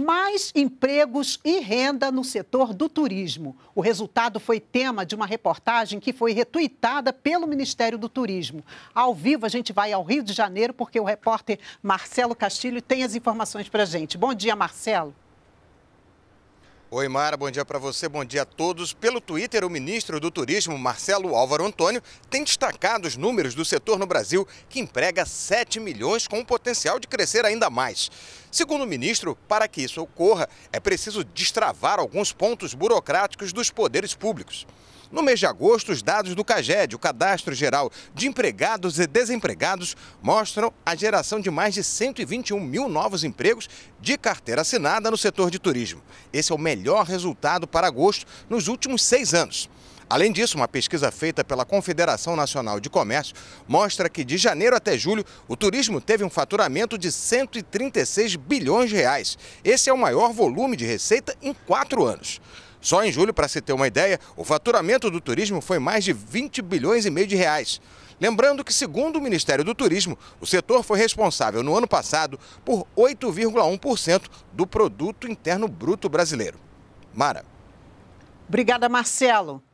mais empregos e renda no setor do turismo. O resultado foi tema de uma reportagem que foi retuitada pelo Ministério do Turismo. Ao vivo, a gente vai ao Rio de Janeiro, porque o repórter Marcelo Castilho tem as informações para gente. Bom dia, Marcelo. Oi, Mara, bom dia para você, bom dia a todos. Pelo Twitter, o ministro do Turismo, Marcelo Álvaro Antônio, tem destacado os números do setor no Brasil, que emprega 7 milhões com o potencial de crescer ainda mais. Segundo o ministro, para que isso ocorra, é preciso destravar alguns pontos burocráticos dos poderes públicos. No mês de agosto, os dados do CAGED, o Cadastro Geral de Empregados e Desempregados, mostram a geração de mais de 121 mil novos empregos de carteira assinada no setor de turismo. Esse é o melhor resultado para agosto nos últimos seis anos. Além disso, uma pesquisa feita pela Confederação Nacional de Comércio mostra que de janeiro até julho o turismo teve um faturamento de 136 bilhões de reais. Esse é o maior volume de receita em quatro anos. Só em julho, para se ter uma ideia, o faturamento do turismo foi mais de 20 bilhões e meio de reais. Lembrando que, segundo o Ministério do Turismo, o setor foi responsável no ano passado por 8,1% do produto interno bruto brasileiro. Mara. Obrigada, Marcelo.